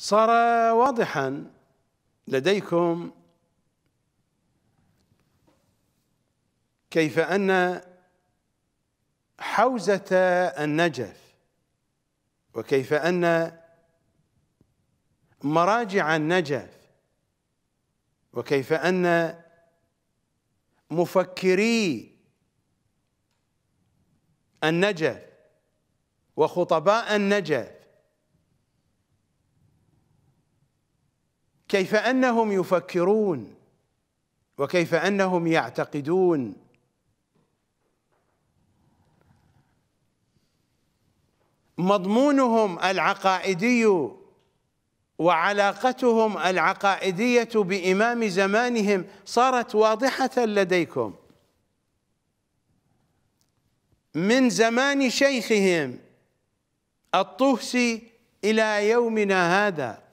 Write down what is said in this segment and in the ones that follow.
صار واضحا لديكم كيف ان حوزه النجف وكيف ان مراجع النجف وكيف ان مفكري النجف وخطباء النجف كيف انهم يفكرون وكيف انهم يعتقدون مضمونهم العقائدي وعلاقتهم العقائديه بامام زمانهم صارت واضحه لديكم من زمان شيخهم الطوسي الى يومنا هذا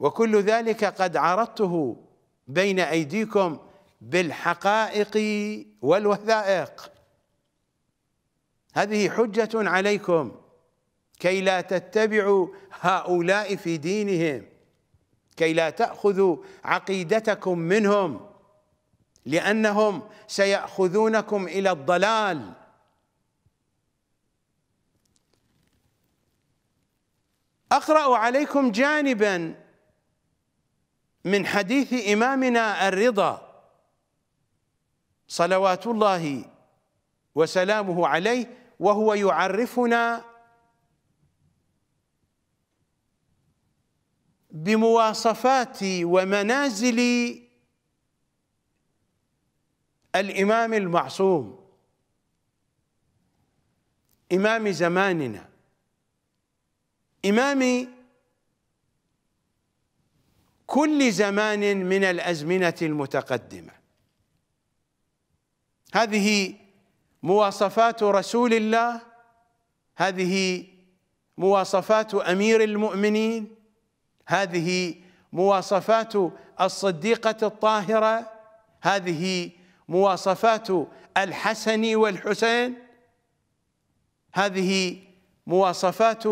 وكل ذلك قد عرضته بين أيديكم بالحقائق والوثائق هذه حجة عليكم كي لا تتبعوا هؤلاء في دينهم كي لا تأخذوا عقيدتكم منهم لأنهم سيأخذونكم إلى الضلال أقرأ عليكم جانباً من حديث إمامنا الرضا صلوات الله وسلامه عليه وهو يعرفنا بمواصفات ومنازل الإمام المعصوم إمام زماننا إمام كل زمان من الازمنه المتقدمه هذه مواصفات رسول الله هذه مواصفات امير المؤمنين هذه مواصفات الصديقه الطاهره هذه مواصفات الحسن والحسين هذه مواصفات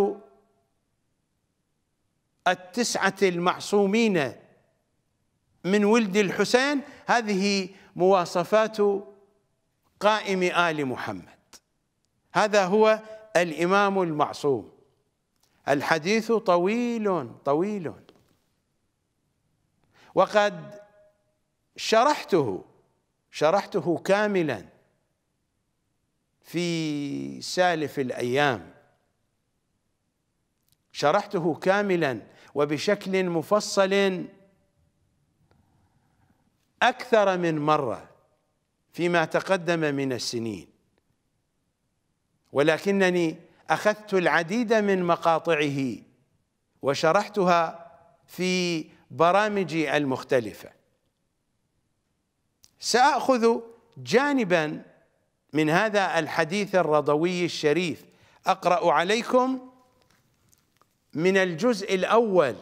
التسعة المعصومين من ولد الحسين هذه مواصفات قائم آل محمد هذا هو الإمام المعصوم الحديث طويل طويل وقد شرحته شرحته كاملا في سالف الأيام شرحته كاملا وبشكل مفصل أكثر من مرة فيما تقدم من السنين ولكنني أخذت العديد من مقاطعه وشرحتها في برامجي المختلفة سأخذ جانبا من هذا الحديث الرضوي الشريف أقرأ عليكم من الجزء الأول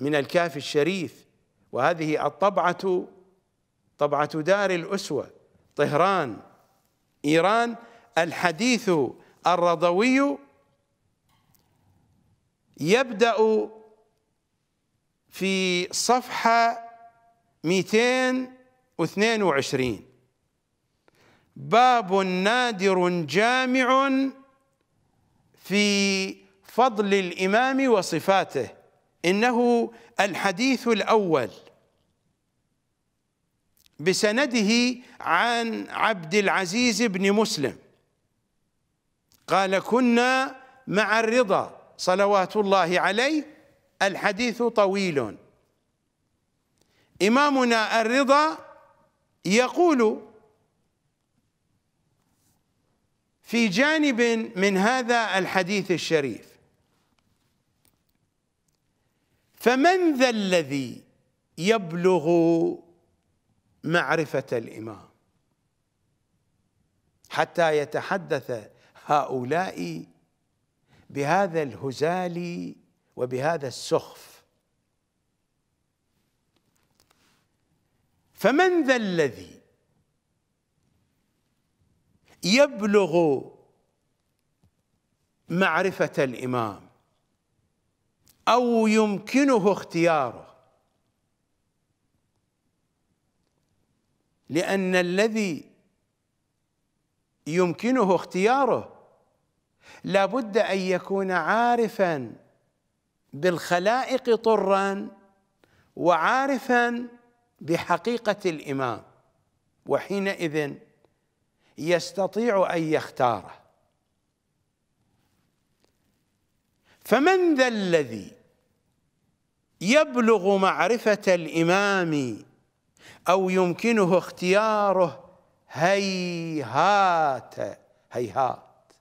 من الكافي الشريف وهذه الطبعة طبعة دار الأسوة طهران إيران الحديث الرضوي يبدأ في صفحة 222 باب نادر جامع في فضل الإمام وصفاته إنه الحديث الأول بسنده عن عبد العزيز بن مسلم قال كنا مع الرضا صلوات الله عليه الحديث طويل إمامنا الرضا يقول في جانب من هذا الحديث الشريف فمن ذا الذي يبلغ معرفة الإمام حتى يتحدث هؤلاء بهذا الهزال وبهذا السخف فمن ذا الذي يبلغ معرفة الإمام أو يمكنه اختياره لأن الذي يمكنه اختياره لابد أن يكون عارفا بالخلائق طرا وعارفا بحقيقة الإمام وحينئذ يستطيع أن يختاره فمن ذا الذي يبلغ معرفة الإمام أو يمكنه اختياره هيهات هيهات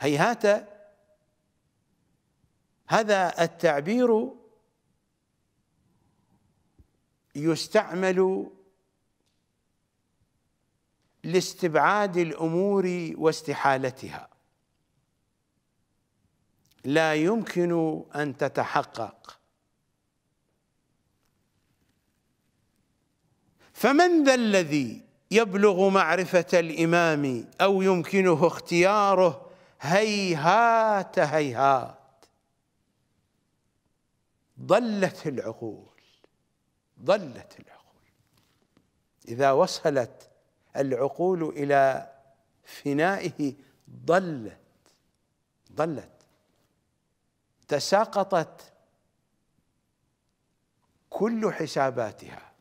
هيهات هذا التعبير يستعمل لاستبعاد الأمور واستحالتها لا يمكن أن تتحقق فمن ذا الذي يبلغ معرفة الإمام أو يمكنه اختياره هيهات هيهات ضلت العقول ضلت العقول إذا وصلت العقول إلى فنائه ضلت ضلت تساقطت كل حساباتها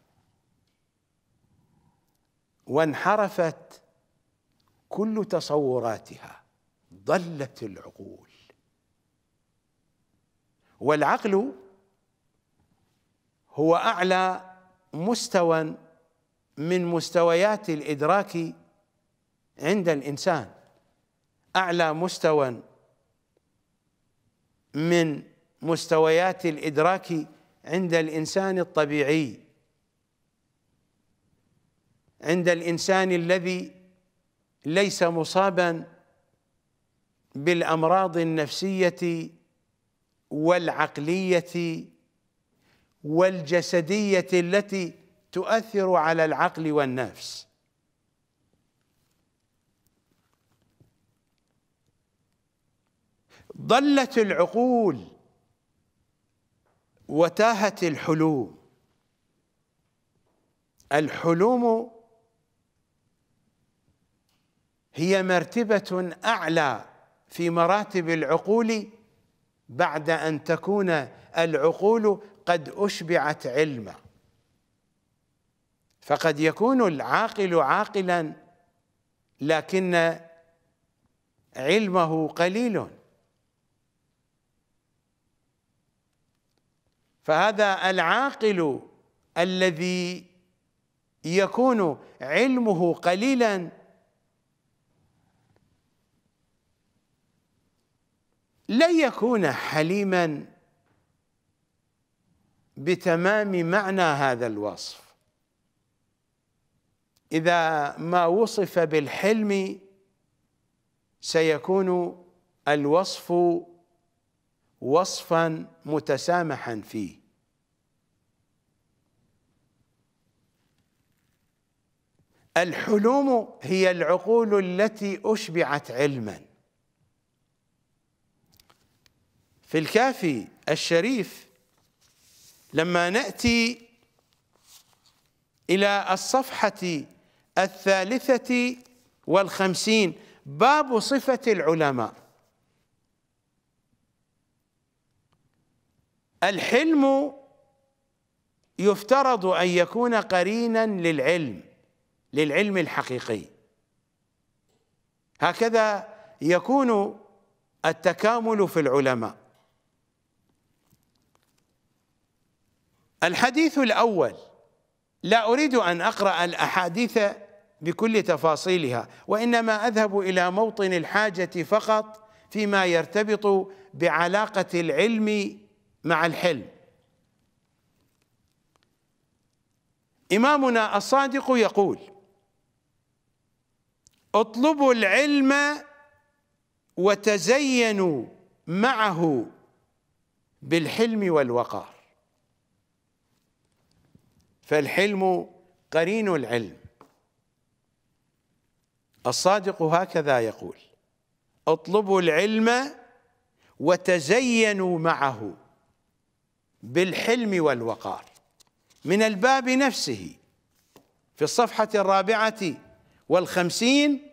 وانحرفت كل تصوراتها ضلت العقول والعقل هو اعلى مستوى من مستويات الادراك عند الانسان اعلى مستوى من مستويات الادراك عند الانسان الطبيعي عند الانسان الذي ليس مصابا بالامراض النفسيه والعقليه والجسديه التي تؤثر على العقل والنفس ضلت العقول وتاهت الحلوم الحلوم هي مرتبة أعلى في مراتب العقول بعد أن تكون العقول قد أشبعت علما فقد يكون العاقل عاقلا لكن علمه قليل فهذا العاقل الذي يكون علمه قليلا لن يكون حليما بتمام معنى هذا الوصف اذا ما وصف بالحلم سيكون الوصف وصفا متسامحا فيه الحلوم هي العقول التي أشبعت علما في الكافي الشريف لما نأتي إلى الصفحة الثالثة والخمسين باب صفة العلماء الحلم يفترض أن يكون قرينا للعلم للعلم الحقيقي هكذا يكون التكامل في العلماء الحديث الأول لا أريد أن أقرأ الأحاديث بكل تفاصيلها وإنما أذهب إلى موطن الحاجة فقط فيما يرتبط بعلاقة العلم مع الحلم إمامنا الصادق يقول اطلبوا العلم وتزينوا معه بالحلم والوقار فالحلم قرين العلم الصادق هكذا يقول اطلبوا العلم وتزينوا معه بالحلم والوقار من الباب نفسه في الصفحة الرابعة والخمسين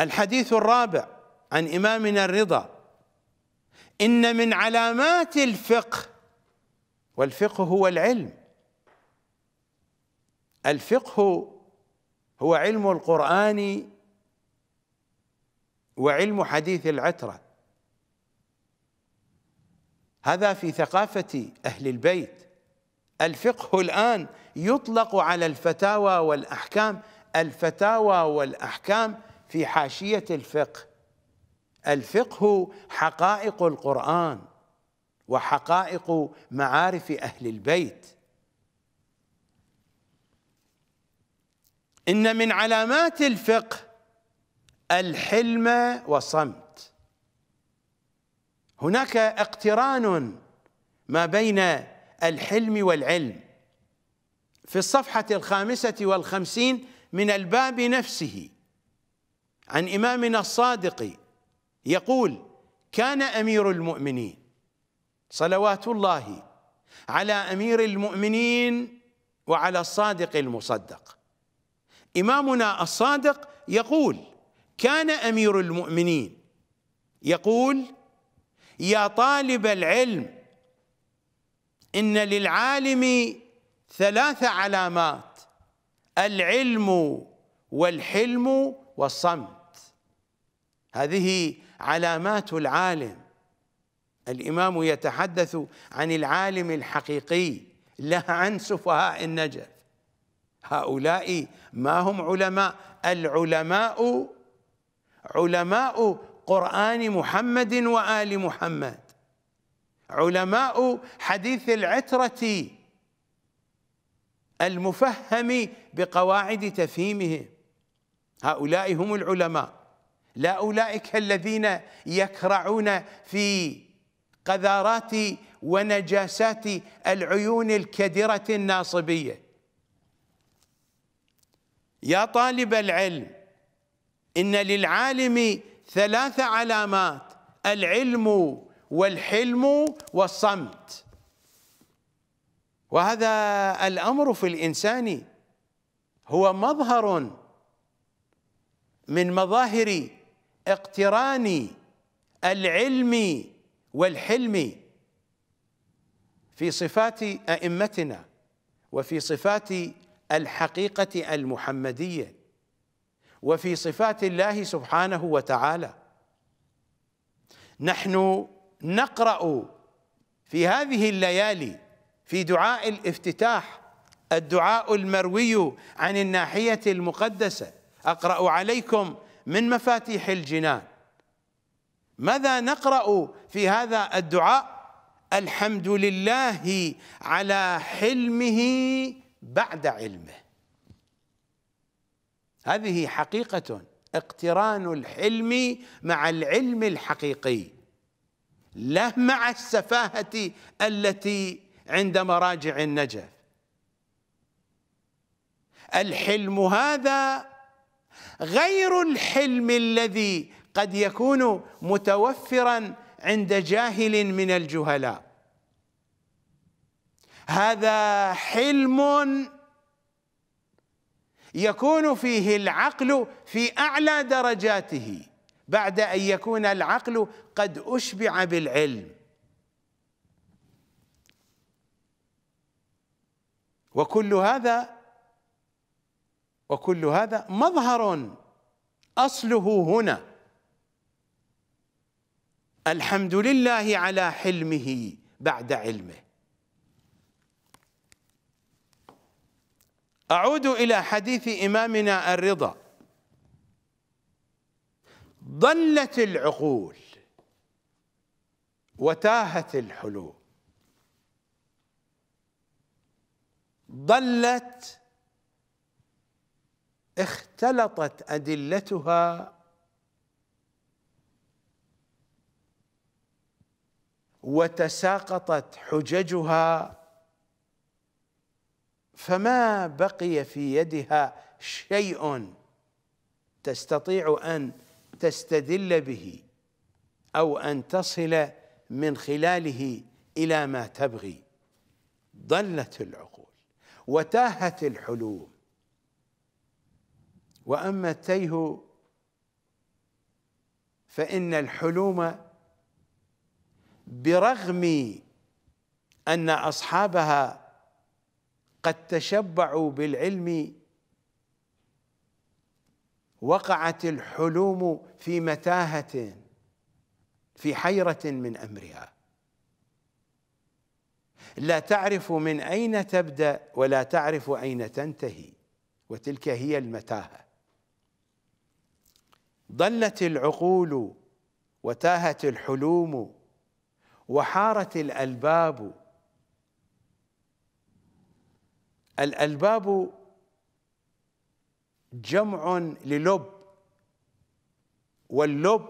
الحديث الرابع عن إمامنا الرضا إن من علامات الفقه والفقه هو العلم الفقه هو علم القرآن وعلم حديث العترة هذا في ثقافة أهل البيت الفقه الآن يطلق على الفتاوى والأحكام الفتاوى والأحكام في حاشية الفقه الفقه حقائق القرآن وحقائق معارف أهل البيت إن من علامات الفقه الحلم وصمت هناك اقتران ما بين الحلم والعلم في الصفحة الخامسة والخمسين من الباب نفسه عن إمامنا الصادق يقول كان أمير المؤمنين صلوات الله على أمير المؤمنين وعلى الصادق المصدق إمامنا الصادق يقول كان أمير المؤمنين يقول يا طالب العلم إن للعالم ثلاث علامات العلم والحلم والصمت هذه علامات العالم الإمام يتحدث عن العالم الحقيقي لا عن سفهاء النجف هؤلاء ما هم علماء العلماء علماء قرآن محمد وآل محمد علماء حديث العترة المفهم بقواعد تفهيمهم هؤلاء هم العلماء لا أولئك الذين يكرعون في قذارات ونجاسات العيون الكدرة الناصبية يا طالب العلم إن للعالم ثلاث علامات العلم والحلم والصمت وهذا الأمر في الإنسان هو مظهر من مظاهر اقتران العلم والحلم في صفات أئمتنا وفي صفات الحقيقة المحمدية وفي صفات الله سبحانه وتعالى نحن نقرأ في هذه الليالي في دعاء الافتتاح الدعاء المروي عن الناحية المقدسة أقرأ عليكم من مفاتيح الجنان ماذا نقرأ في هذا الدعاء الحمد لله على حلمه بعد علمه هذه حقيقة اقتران الحلم مع العلم الحقيقي لا مع السفاهة التي عند مراجع النجف الحلم هذا غير الحلم الذي قد يكون متوفرا عند جاهل من الجهلاء هذا حلم يكون فيه العقل في اعلى درجاته بعد ان يكون العقل قد اشبع بالعلم وكل هذا وكل هذا مظهر اصله هنا الحمد لله على حلمه بعد علمه أعود إلى حديث إمامنا الرضا ضلت العقول وتاهت الحلول ضلت اختلطت أدلتها وتساقطت حججها فما بقي في يدها شيء تستطيع ان تستدل به او ان تصل من خلاله الى ما تبغي ضلت العقول وتاهت الحلول واما التيه فان الحلوم برغم ان اصحابها قد تشبعوا بالعلم وقعت الحلوم في متاهة في حيرة من أمرها لا تعرف من أين تبدأ ولا تعرف أين تنتهي وتلك هي المتاهة ضلت العقول وتاهت الحلوم وحارت الألباب الألباب جمع للب واللب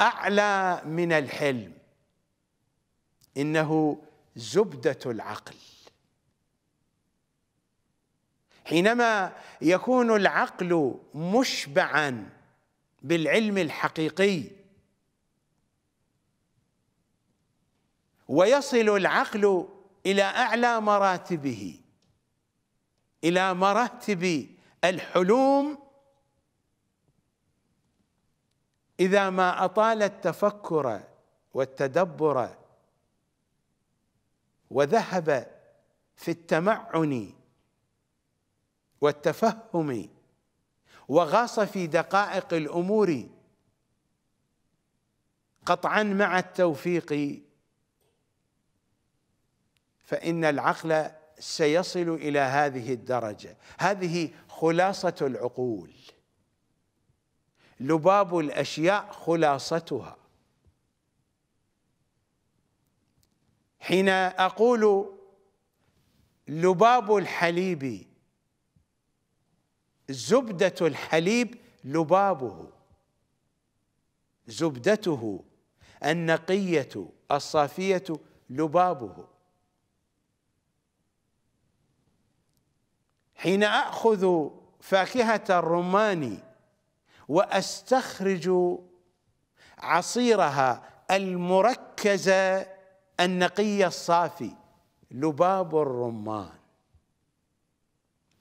أعلى من الحلم إنه زبدة العقل حينما يكون العقل مشبعا بالعلم الحقيقي ويصل العقل إلى أعلى مراتبه إلى مراتب الحلوم إذا ما أطال التفكر والتدبر وذهب في التمعن والتفهم وغاص في دقائق الأمور قطعا مع التوفيق فإن العقل سيصل إلى هذه الدرجة هذه خلاصة العقول لباب الأشياء خلاصتها حين أقول لباب الحليب زبدة الحليب لبابه زبدته النقية الصافية لبابه حين اخذ فاكهه الرمان واستخرج عصيرها المركز النقي الصافي لباب الرمان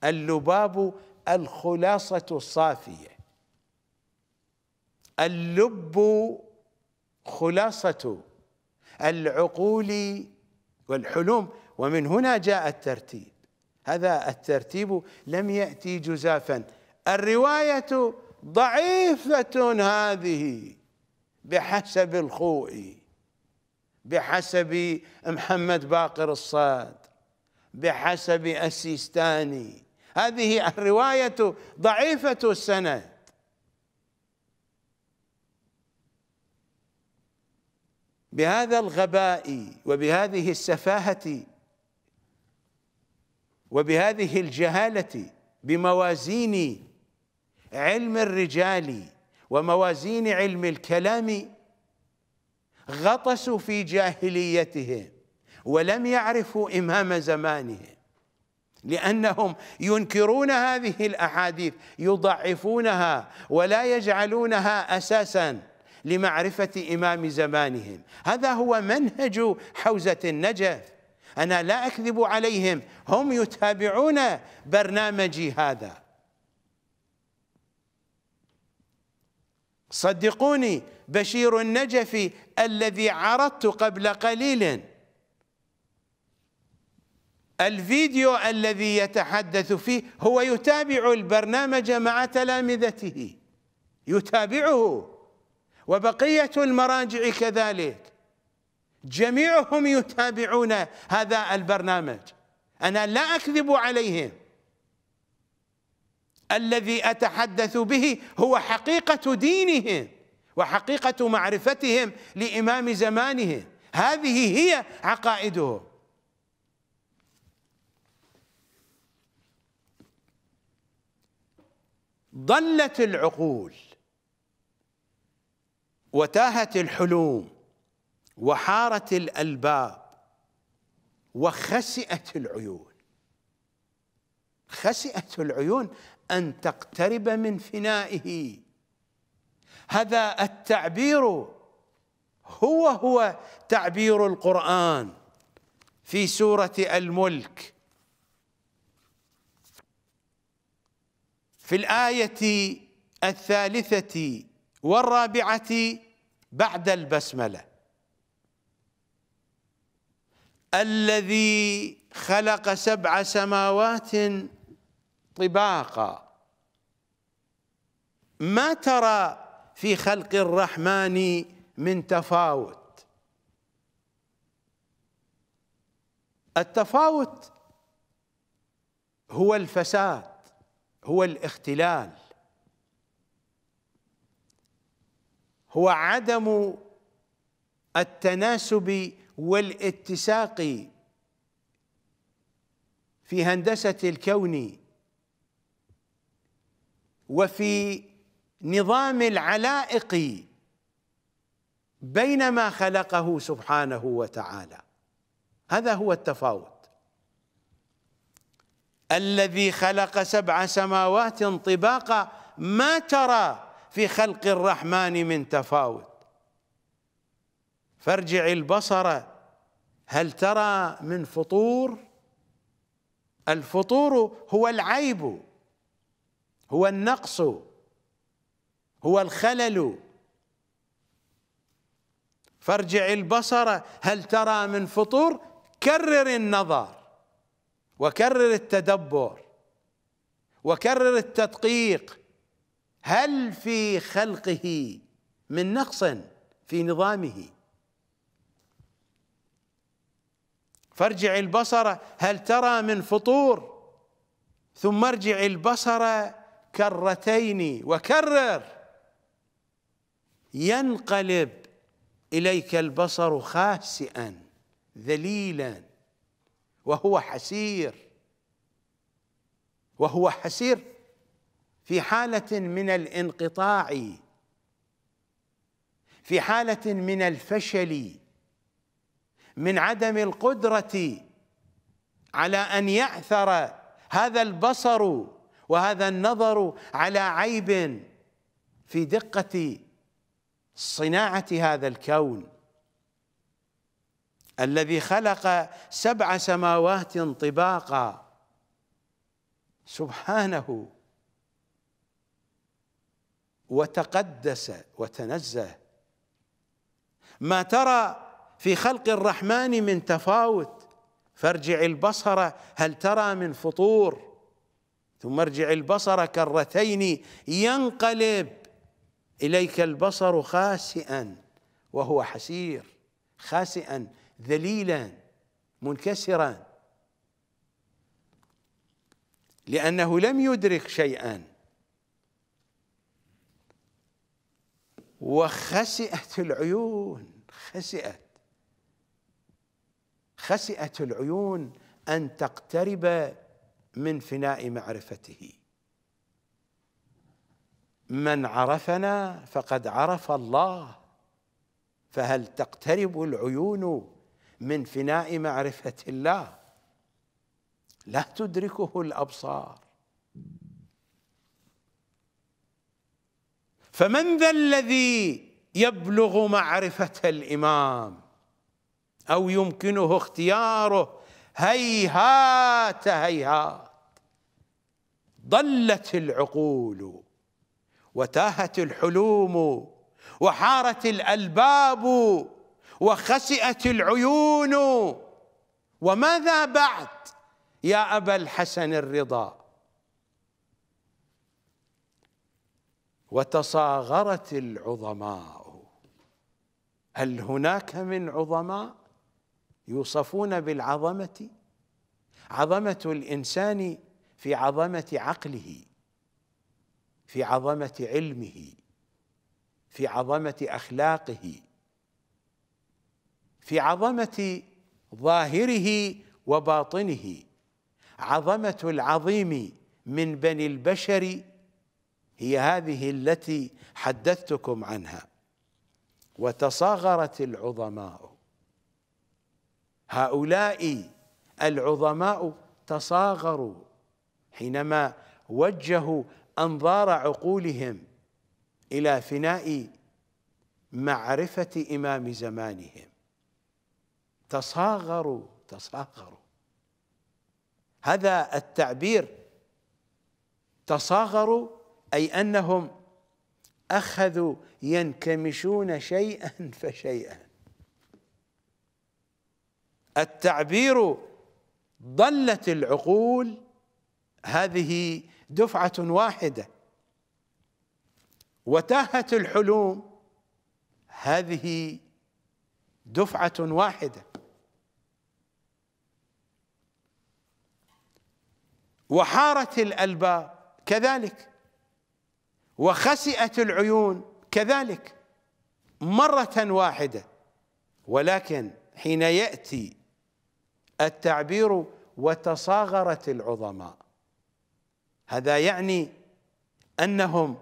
اللباب الخلاصه الصافيه اللب خلاصه العقول والحلوم ومن هنا جاء الترتيب هذا الترتيب لم يأتي جزافا الرواية ضعيفة هذه بحسب الخوئي بحسب محمد باقر الصاد بحسب السيستاني هذه الرواية ضعيفة السند بهذا الغباء وبهذه السفاهة وبهذه الجهالة بموازين علم الرجال وموازين علم الكلام غطسوا في جاهليتهم ولم يعرفوا إمام زمانهم لأنهم ينكرون هذه الأحاديث يضعفونها ولا يجعلونها أساساً لمعرفة إمام زمانهم هذا هو منهج حوزة النجف أنا لا أكذب عليهم هم يتابعون برنامجي هذا صدقوني بشير النجفي الذي عرضت قبل قليل الفيديو الذي يتحدث فيه هو يتابع البرنامج مع تلامذته يتابعه وبقية المراجع كذلك جميعهم يتابعون هذا البرنامج أنا لا أكذب عليهم الذي أتحدث به هو حقيقة دينهم وحقيقة معرفتهم لإمام زمانهم هذه هي عقائدهم ضلت العقول وتاهت الحلوم وحارت الألباب وخسئت العيون خسئت العيون أن تقترب من فنائه هذا التعبير هو هو تعبير القرآن في سورة الملك في الآية الثالثة والرابعة بعد البسمله الذي خلق سبع سماوات طباقا ما ترى في خلق الرحمن من تفاوت التفاوت هو الفساد هو الاختلال هو عدم التناسب والاتساق في هندسة الكون وفي نظام العلائق بين ما خلقه سبحانه وتعالى هذا هو التفاوت الذي خلق سبع سماوات طباقا ما ترى في خلق الرحمن من تفاوت فارجع البصر هل ترى من فطور الفطور هو العيب هو النقص هو الخلل فارجع البصر هل ترى من فطور كرر النظر وكرر التدبر وكرر التدقيق هل في خلقه من نقص في نظامه فارجع البصر هل ترى من فطور ثم ارجع البصر كرتين وكرر ينقلب اليك البصر خاسئا ذليلا وهو حسير وهو حسير في حاله من الانقطاع في حاله من الفشل من عدم القدرة على أن يعثر هذا البصر وهذا النظر على عيب في دقة صناعة هذا الكون الذي خلق سبع سماوات طباقا سبحانه وتقدس وتنزه ما ترى في خلق الرحمن من تفاوت فارجع البصر هل ترى من فطور ثم ارجع البصر كرتين ينقلب إليك البصر خاسئا وهو حسير خاسئا ذليلا منكسرا لأنه لم يدرك شيئا وخسئت العيون خسئت خسئت العيون ان تقترب من فناء معرفته من عرفنا فقد عرف الله فهل تقترب العيون من فناء معرفه الله لا تدركه الابصار فمن ذا الذي يبلغ معرفه الامام أو يمكنه اختياره هيهات هيهات ضلت العقول وتاهت الحلوم وحارت الألباب وخسئت العيون وماذا بعد يا أبا الحسن الرضا وتصاغرت العظماء هل هناك من عظماء يوصفون بالعظمه عظمه الانسان في عظمه عقله في عظمه علمه في عظمه اخلاقه في عظمه ظاهره وباطنه عظمه العظيم من بني البشر هي هذه التي حدثتكم عنها وتصاغرت العظماء هؤلاء العظماء تصاغروا حينما وجهوا انظار عقولهم الى فناء معرفه امام زمانهم تصاغروا تصاغروا هذا التعبير تصاغروا اي انهم اخذوا ينكمشون شيئا فشيئا التعبير ضلت العقول هذه دفعة واحدة وتاهت الحلوم هذه دفعة واحدة وحارت الألباب كذلك وخسئت العيون كذلك مرة واحدة ولكن حين يأتي التعبير وتصاغرت العظماء هذا يعني انهم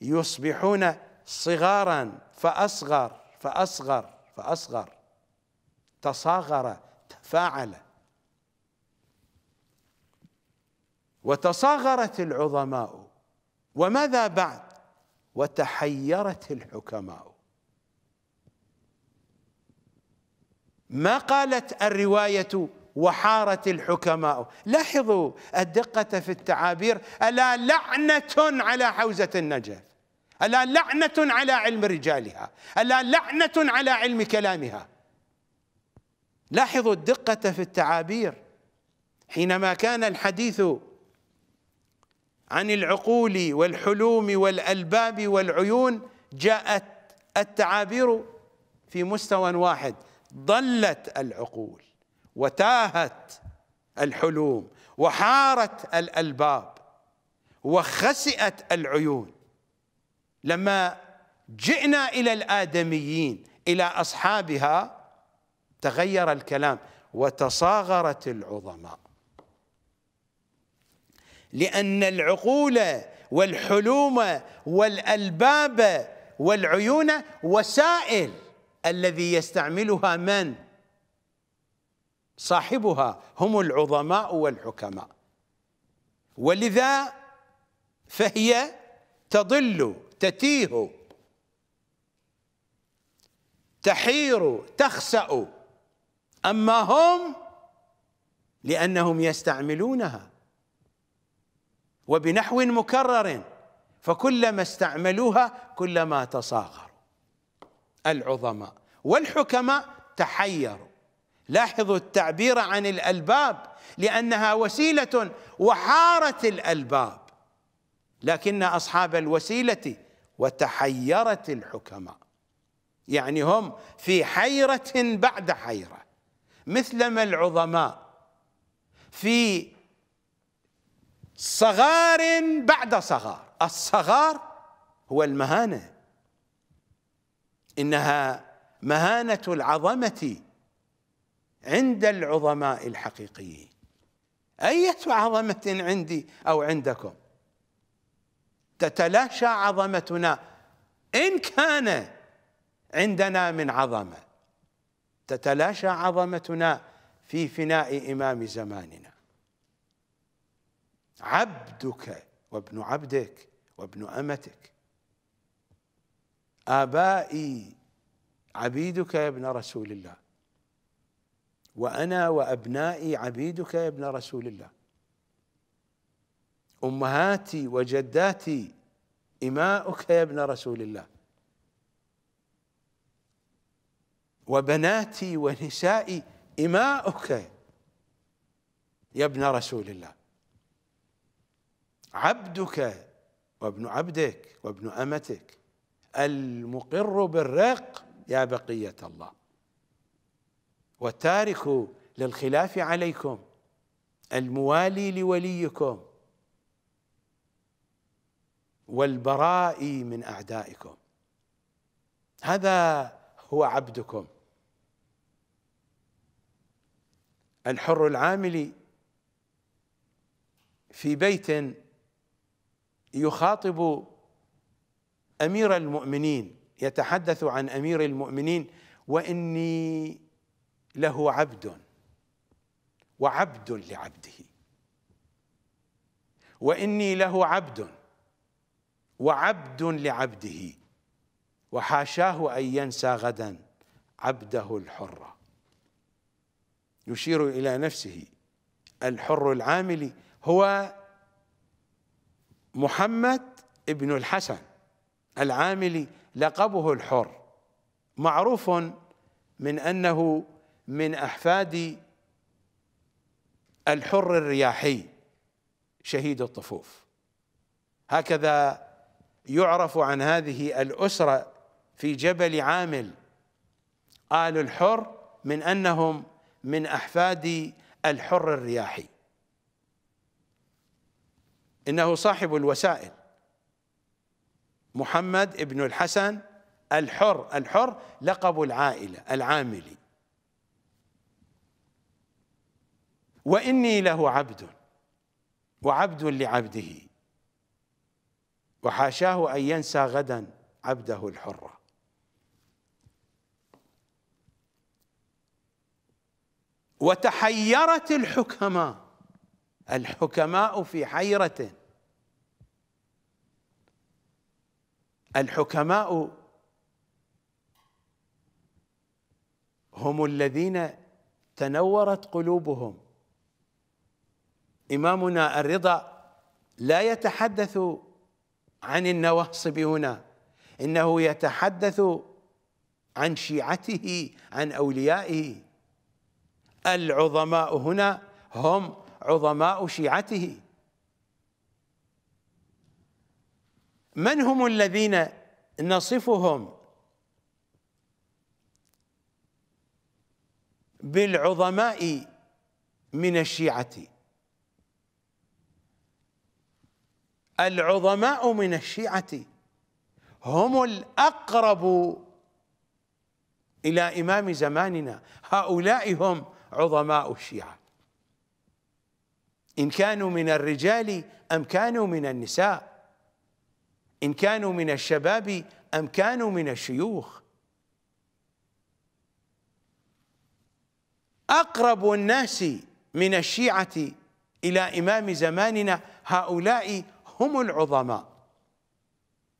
يصبحون صغارا فاصغر فاصغر فاصغر تصاغر تفاعل وتصاغرت العظماء وماذا بعد وتحيرت الحكماء ما قالت الروايه وحارت الحكماء لاحظوا الدقة في التعابير ألا لعنة على حوزة النجف ألا لعنة على علم رجالها ألا لعنة على علم كلامها لاحظوا الدقة في التعابير حينما كان الحديث عن العقول والحلوم والألباب والعيون جاءت التعابير في مستوى واحد ضلت العقول وتاهت الحلوم وحارت الالباب وخسئت العيون لما جئنا الى الادميين الى اصحابها تغير الكلام وتصاغرت العظماء لان العقول والحلوم والالباب والعيون وسائل الذي يستعملها من صاحبها هم العظماء والحكماء ولذا فهي تضل تتيه تحير تخسأ أما هم لأنهم يستعملونها وبنحو مكرر فكلما استعملوها كلما تصاغروا العظماء والحكماء تحيروا لاحظوا التعبير عن الألباب لأنها وسيلة وحارت الألباب لكن أصحاب الوسيلة وتحيرت الحكماء يعني هم في حيرة بعد حيرة مثلما العظماء في صغار بعد صغار الصغار هو المهانة إنها مهانة العظمة عند العظماء الحقيقيين أية عظمة عندي أو عندكم تتلاشى عظمتنا إن كان عندنا من عظمة تتلاشى عظمتنا في فناء إمام زماننا عبدك وابن عبدك وابن أمتك آبائي عبيدك يا ابن رسول الله وانا وابنائي عبيدك يا ابن رسول الله امهاتي وجداتي اماؤك يا ابن رسول الله وبناتي ونسائي اماؤك يا ابن رسول الله عبدك وابن عبدك وابن امتك المقر بالرق يا بقيه الله والتارك للخلاف عليكم الموالي لوليكم والبراء من اعدائكم هذا هو عبدكم الحر العامل في بيت يخاطب امير المؤمنين يتحدث عن امير المؤمنين واني له عبد وعبد لعبده واني له عبد وعبد لعبده وحاشاه ان ينسى غدا عبده الحر يشير الى نفسه الحر العامل هو محمد ابن الحسن العاملي لقبه الحر معروف من انه من أحفاد الحر الرياحي شهيد الطفوف هكذا يعرف عن هذه الأسرة في جبل عامل آل الحر من أنهم من أحفاد الحر الرياحي إنه صاحب الوسائل محمد ابن الحسن الحر الحر لقب العائلة العاملي واني له عبد وعبد لعبده وحاشاه ان ينسى غدا عبده الحر وتحيرت الحكماء الحكماء في حيره الحكماء هم الذين تنورت قلوبهم إمامنا الرضا لا يتحدث عن النواصب هنا إنه يتحدث عن شيعته عن أوليائه العظماء هنا هم عظماء شيعته من هم الذين نصفهم بالعظماء من الشيعه العظماء من الشيعة هم الأقرب إلى إمام زماننا هؤلاء هم عظماء الشيعة إن كانوا من الرجال أم كانوا من النساء إن كانوا من الشباب أم كانوا من الشيوخ أقرب الناس من الشيعة إلى إمام زماننا هؤلاء هم العظماء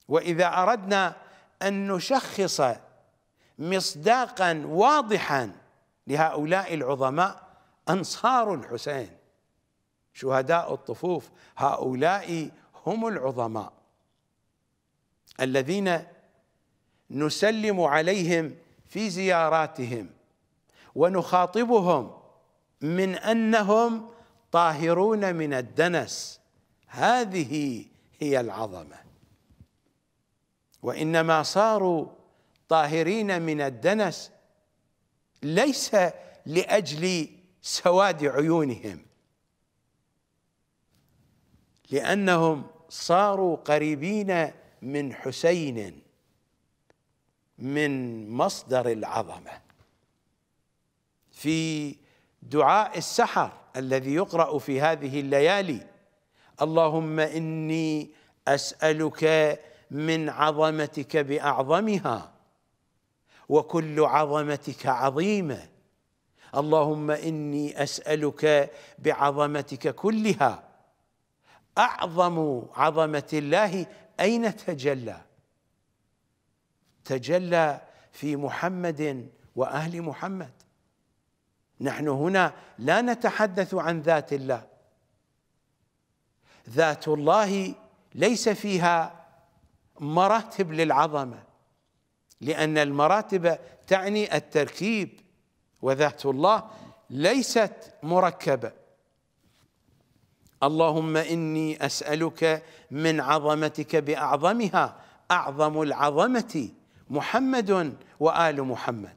واذا اردنا ان نشخص مصداقا واضحا لهؤلاء العظماء انصار الحسين شهداء الطفوف هؤلاء هم العظماء الذين نسلم عليهم في زياراتهم ونخاطبهم من انهم طاهرون من الدنس هذه هي العظمه وانما صاروا طاهرين من الدنس ليس لاجل سواد عيونهم لانهم صاروا قريبين من حسين من مصدر العظمه في دعاء السحر الذي يقرا في هذه الليالي اللهم اني اسالك من عظمتك باعظمها وكل عظمتك عظيمه اللهم اني اسالك بعظمتك كلها اعظم عظمه الله اين تجلى تجلى في محمد واهل محمد نحن هنا لا نتحدث عن ذات الله ذات الله ليس فيها مراتب للعظمه لان المراتب تعني التركيب وذات الله ليست مركبه اللهم اني اسالك من عظمتك باعظمها اعظم العظمه محمد وال محمد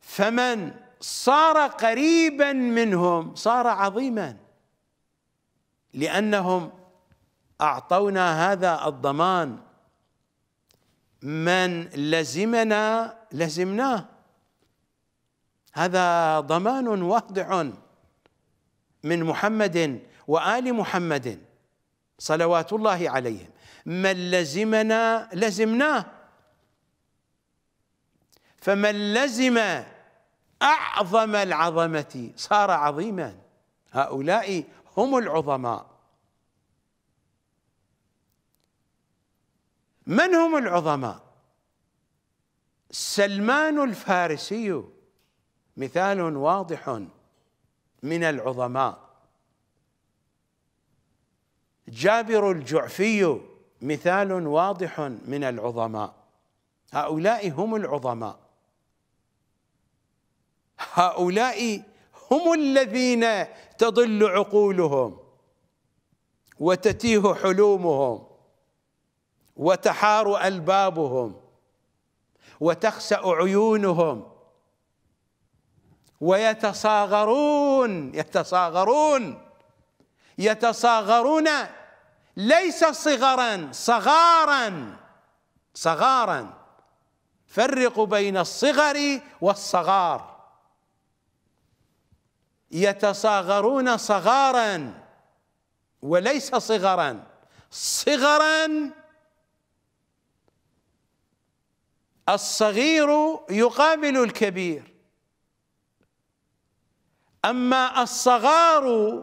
فمن صار قريبا منهم صار عظيما لانهم اعطونا هذا الضمان من لزمنا لزمناه هذا ضمان واضح من محمد وال محمد صلوات الله عليهم من لزمنا لزمناه فمن لزم أعظم العظمة صار عظيما هؤلاء هم العظماء من هم العظماء سلمان الفارسي مثال واضح من العظماء جابر الجعفي مثال واضح من العظماء هؤلاء هم العظماء هؤلاء هم الذين تضل عقولهم وتتيه حلومهم وتحار ألبابهم وتخسأ عيونهم ويتصاغرون يتصاغرون يتصاغرون ليس صغرا صغارا صغارا فرقوا بين الصغر والصغار يتصاغرون صغارا وليس صغرا صغرا الصغير يقابل الكبير اما الصغار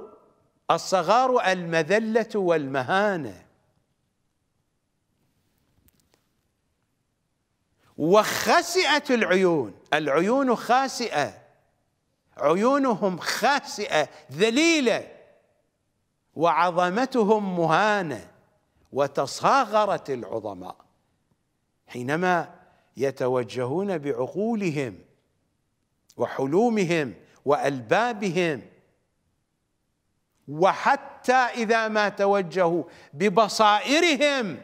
الصغار المذله والمهانه وخسئت العيون العيون خاسئه عيونهم خاسئه ذليله وعظمتهم مهانه وتصاغرت العظماء حينما يتوجهون بعقولهم وحلومهم والبابهم وحتى اذا ما توجهوا ببصائرهم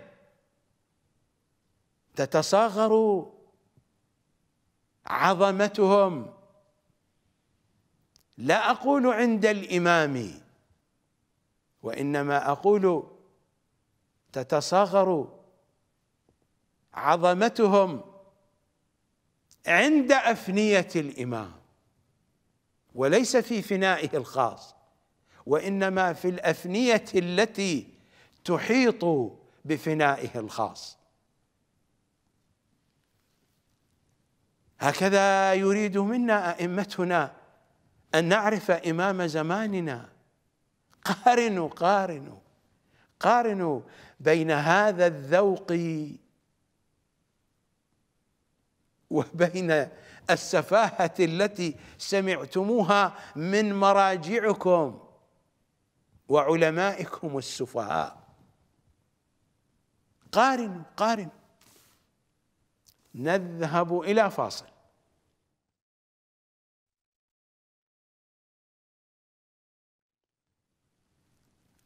تتصاغر عظمتهم لا اقول عند الامام وانما اقول تتصاغر عظمتهم عند افنيه الامام وليس في فنائه الخاص وانما في الافنيه التي تحيط بفنائه الخاص هكذا يريد منا ائمتنا أن نعرف إمام زماننا قارنوا قارنوا قارنوا بين هذا الذوق وبين السفاهة التي سمعتموها من مراجعكم وعلمائكم السفهاء قارنوا قارنوا نذهب إلى فاصل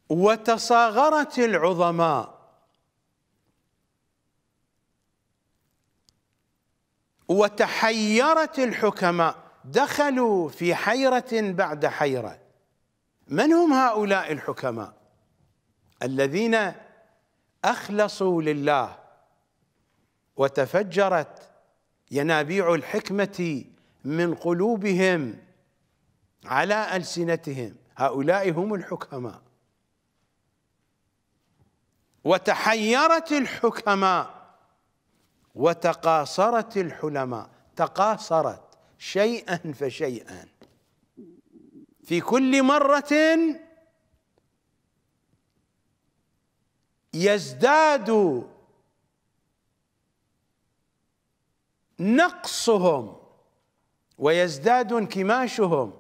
وتصاغرت العظماء وتحيرت الحكماء دخلوا في حيرة بعد حيرة من هم هؤلاء الحكماء الذين أخلصوا لله وتفجرت ينابيع الحكمة من قلوبهم على ألسنتهم هؤلاء هم الحكماء وتحيرت الحكماء وتقاصرت الحلماء تقاصرت شيئا فشيئا في كل مرة يزداد نقصهم ويزداد انكماشهم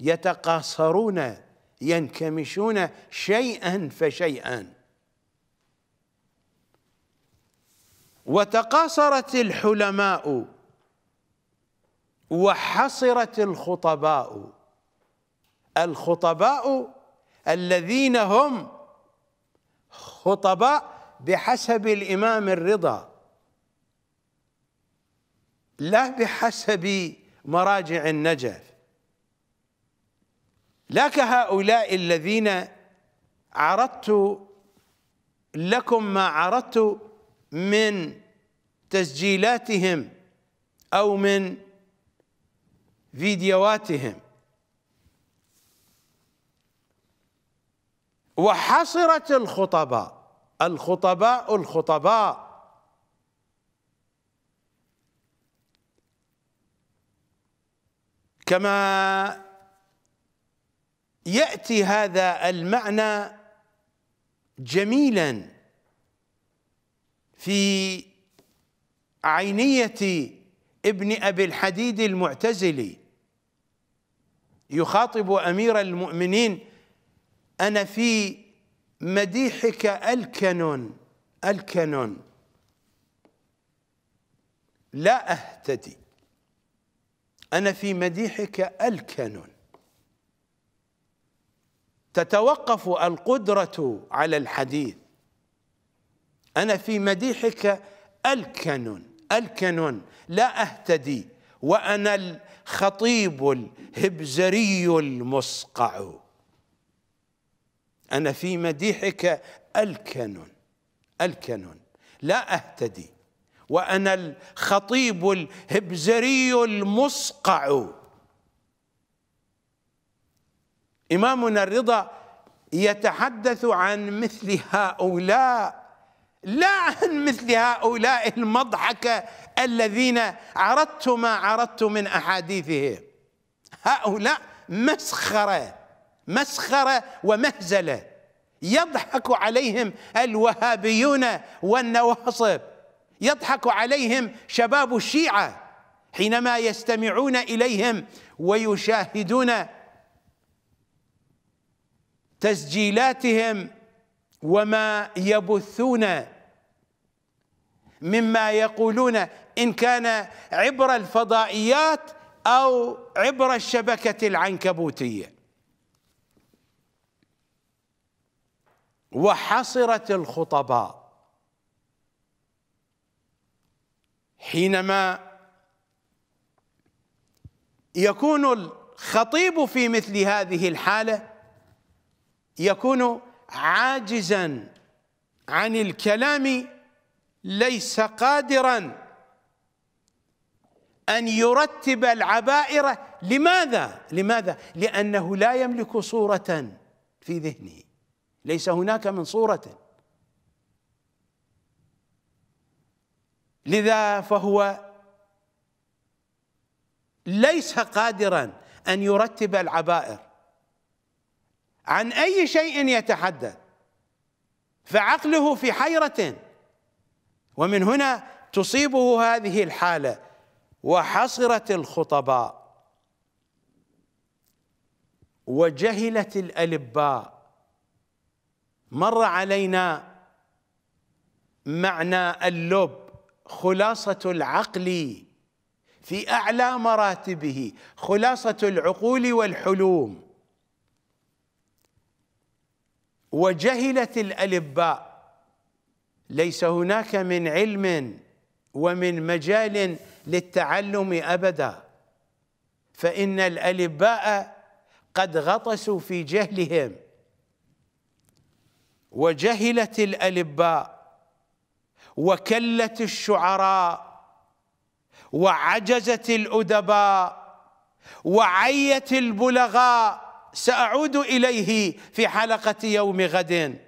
يتقاصرون ينكمشون شيئا فشيئا وتقاصرت الحلماء وحصرت الخطباء الخطباء الذين هم خطباء بحسب الإمام الرضا لا بحسب مراجع النجف لا كهؤلاء الذين عرضت لكم ما عرضت من تسجيلاتهم أو من فيديوهاتهم وحصرت الخطباء الخطباء الخطباء كما ياتي هذا المعنى جميلا في عينية ابن أبي الحديد المعتزلي يخاطب أمير المؤمنين أنا في مديحك الكنون الكنون لا أهتدي أنا في مديحك الكنون تتوقف القدرة على الحديث أنا في مديحك ألكن ألكن لا أهتدي وأنا الخطيب الهبزري المصقع أنا في مديحك ألكن ألكن لا أهتدي وأنا الخطيب الهبزري المصقع إمامنا الرضا يتحدث عن مثل هؤلاء لا عن مثل هؤلاء المضحكة الذين عرضت ما عرضت من أحاديثهم هؤلاء مسخرة مسخرة ومهزلة يضحك عليهم الوهابيون والنواصب يضحك عليهم شباب الشيعة حينما يستمعون إليهم ويشاهدون تسجيلاتهم وما يبثون مما يقولون إن كان عبر الفضائيات أو عبر الشبكة العنكبوتية وحصرت الخطباء حينما يكون الخطيب في مثل هذه الحالة يكون عاجزا عن الكلام ليس قادرا أن يرتب العبائر لماذا؟ لماذا؟ لأنه لا يملك صورة في ذهنه ليس هناك من صورة لذا فهو ليس قادرا أن يرتب العبائر عن أي شيء يتحدث فعقله في حيرة ومن هنا تصيبه هذه الحالة وحصرت الخطباء وجهلت الألباء مر علينا معنى اللب خلاصة العقل في أعلى مراتبه خلاصة العقول والحلوم وجهلت الألباء ليس هناك من علم ومن مجال للتعلم أبدا فإن الألباء قد غطسوا في جهلهم وجهلت الألباء وكلت الشعراء وعجزت الأدباء وعيت البلغاء سأعود إليه في حلقة يوم غد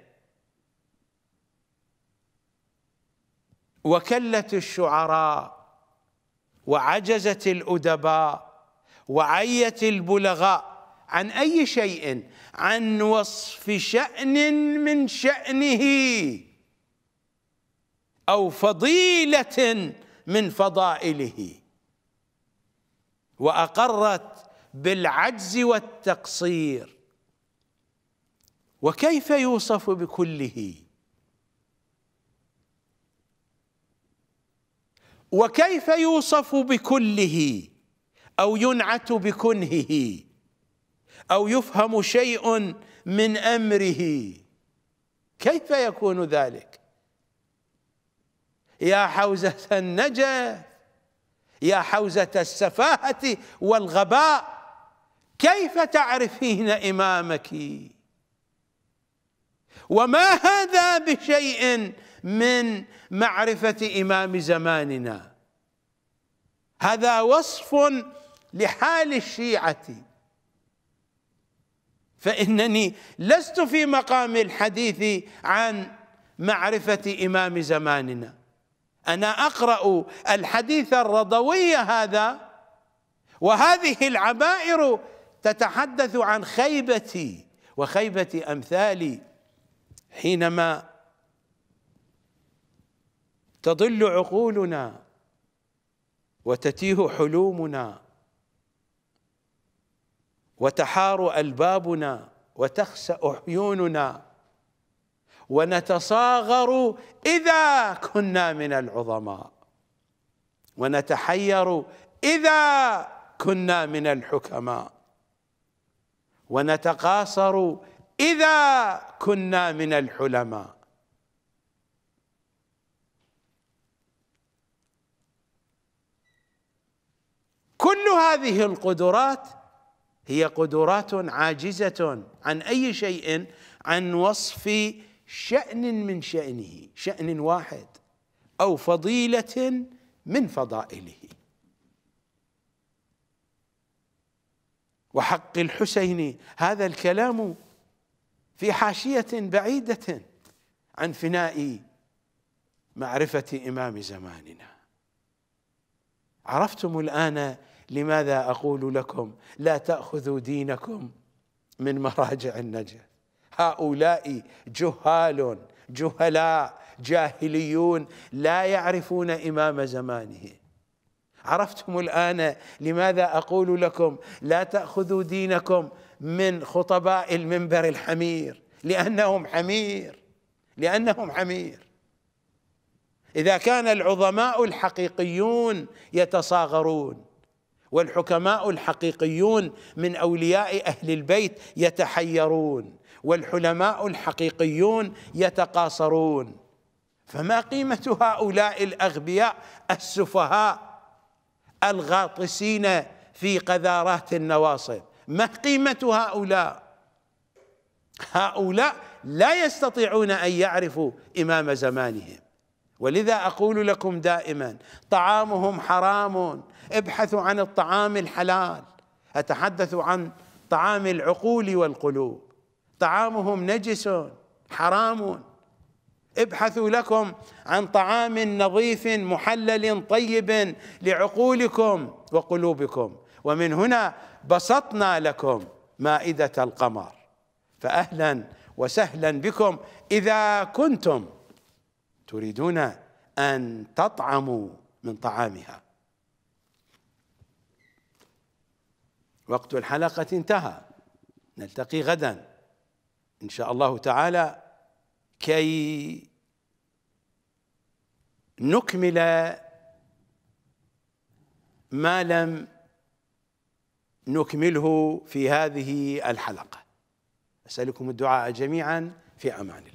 وكلت الشعراء وعجزت الأدباء وعيت البلغاء عن أي شيء عن وصف شأن من شأنه أو فضيلة من فضائله وأقرت بالعجز والتقصير وكيف يوصف بكله وكيف يوصف بكله او ينعت بكنهه او يفهم شيء من امره كيف يكون ذلك يا حوزه النجف يا حوزه السفاهه والغباء كيف تعرفين إمامك وما هذا بشيء من معرفة إمام زماننا هذا وصف لحال الشيعة فإنني لست في مقام الحديث عن معرفة إمام زماننا أنا أقرأ الحديث الرضوي هذا وهذه العبائر تتحدث عن خيبتي وخيبة أمثالي حينما تضل عقولنا وتتيه حلومنا وتحار ألبابنا وتخسأ عيوننا ونتصاغر إذا كنا من العظماء ونتحير إذا كنا من الحكماء ونتقاصر إذا كنا من الحلماء كل هذه القدرات هي قدرات عاجزة عن أي شيء عن وصف شأن من شأنه شأن واحد أو فضيلة من فضائله وحق الحسين هذا الكلام في حاشية بعيدة عن فناء معرفة إمام زماننا عرفتم الآن لماذا أقول لكم لا تأخذوا دينكم من مراجع النجف هؤلاء جهال جهلاء جاهليون لا يعرفون إمام زمانهم عرفتم الان لماذا اقول لكم لا تاخذوا دينكم من خطباء المنبر الحمير لانهم حمير لانهم حمير اذا كان العظماء الحقيقيون يتصاغرون والحكماء الحقيقيون من اولياء اهل البيت يتحيرون والحلماء الحقيقيون يتقاصرون فما قيمه هؤلاء الاغبياء السفهاء الغاطسين في قذارات النواصب ما قيمة هؤلاء هؤلاء لا يستطيعون أن يعرفوا إمام زمانهم ولذا أقول لكم دائما طعامهم حرام ابحثوا عن الطعام الحلال أتحدث عن طعام العقول والقلوب طعامهم نجس حرام ابحثوا لكم عن طعام نظيف محلل طيب لعقولكم وقلوبكم ومن هنا بسطنا لكم مائدة القمر فأهلا وسهلا بكم إذا كنتم تريدون أن تطعموا من طعامها وقت الحلقة انتهى نلتقي غدا إن شاء الله تعالى كي نكمل ما لم نكمله في هذه الحلقه اسالكم الدعاء جميعا في امان الله